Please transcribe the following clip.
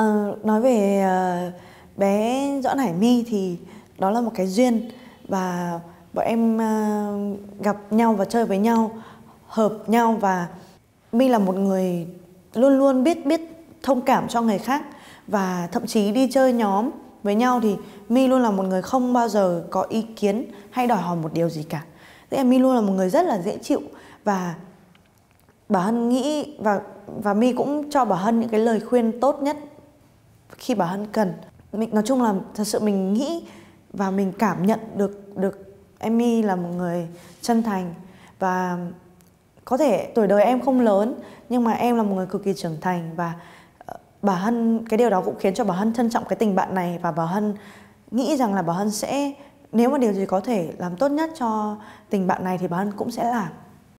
À, nói về uh, bé Doãn Hải My thì đó là một cái duyên và bọn em uh, gặp nhau và chơi với nhau, hợp nhau và My là một người luôn luôn biết biết thông cảm cho người khác và thậm chí đi chơi nhóm với nhau thì My luôn là một người không bao giờ có ý kiến hay đòi hỏi một điều gì cả. Thế là My luôn là một người rất là dễ chịu và bà Hân nghĩ và và My cũng cho bà Hân những cái lời khuyên tốt nhất khi bà Hân cần mình nói chung là thật sự mình nghĩ và mình cảm nhận được được Emmy là một người chân thành và có thể tuổi đời em không lớn nhưng mà em là một người cực kỳ trưởng thành và ờ, bà Hân cái điều đó cũng khiến cho bà Hân trân trọng cái tình bạn này và bà Hân nghĩ rằng là bà Hân sẽ nếu mà điều gì có thể làm tốt nhất cho tình bạn này thì bà Hân cũng sẽ làm